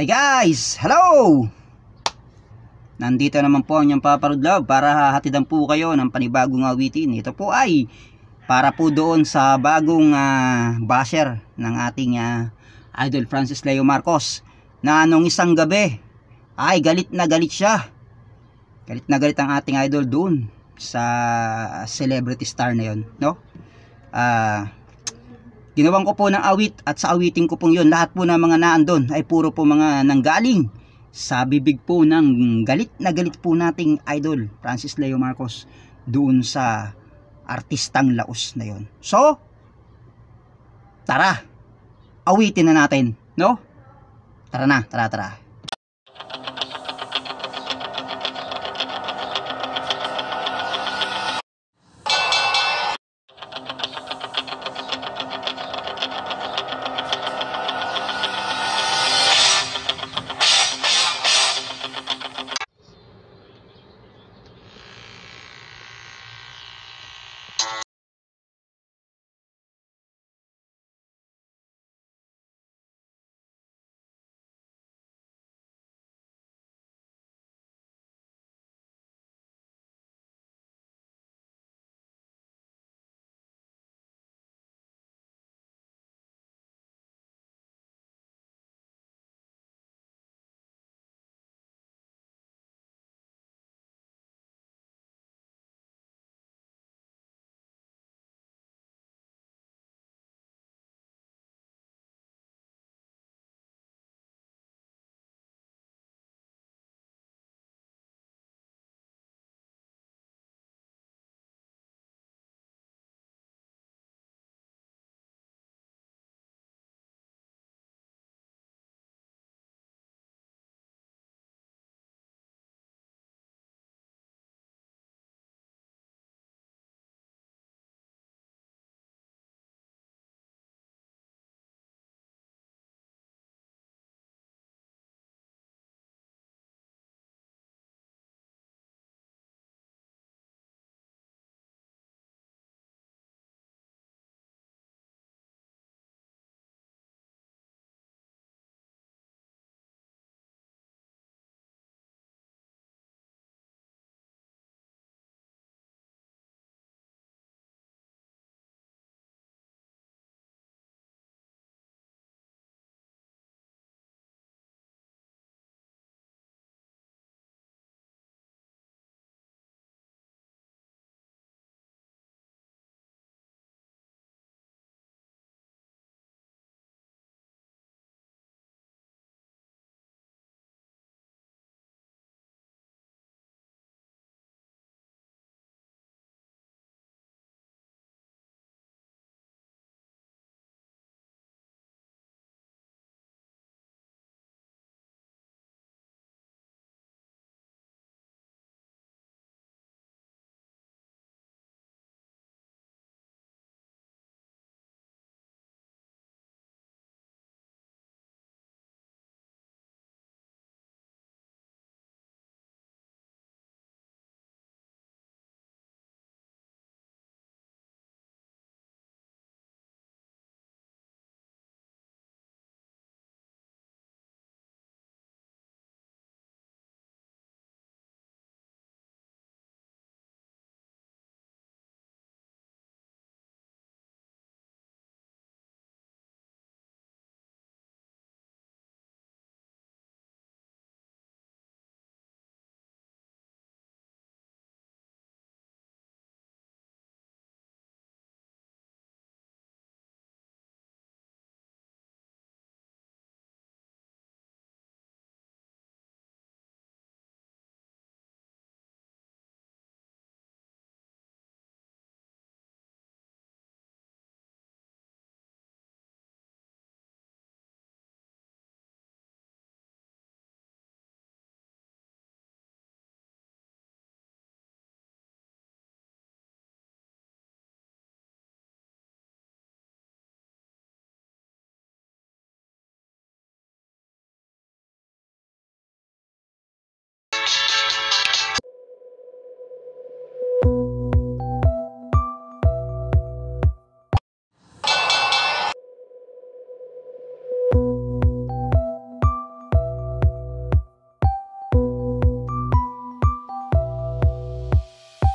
Hi guys! Hello! Nandito naman po ang inyong Papa Love para hatidan po kayo ng panibagong awitin. Ito po ay para po doon sa bagong uh, basher ng ating uh, idol Francis Leo Marcos na nung isang gabi ay galit na galit siya. Galit na galit ang ating idol doon sa celebrity star na yon, no? Ah... Uh, Ginawan ko po ng awit at sa awiting ko pong yon lahat po ng mga naandon ay puro po mga nanggaling sa bibig po ng galit na galit po nating idol Francis Leo Marcos doon sa artistang laos na yon. So, tara, awitin na natin, no? Tara na, tara tara.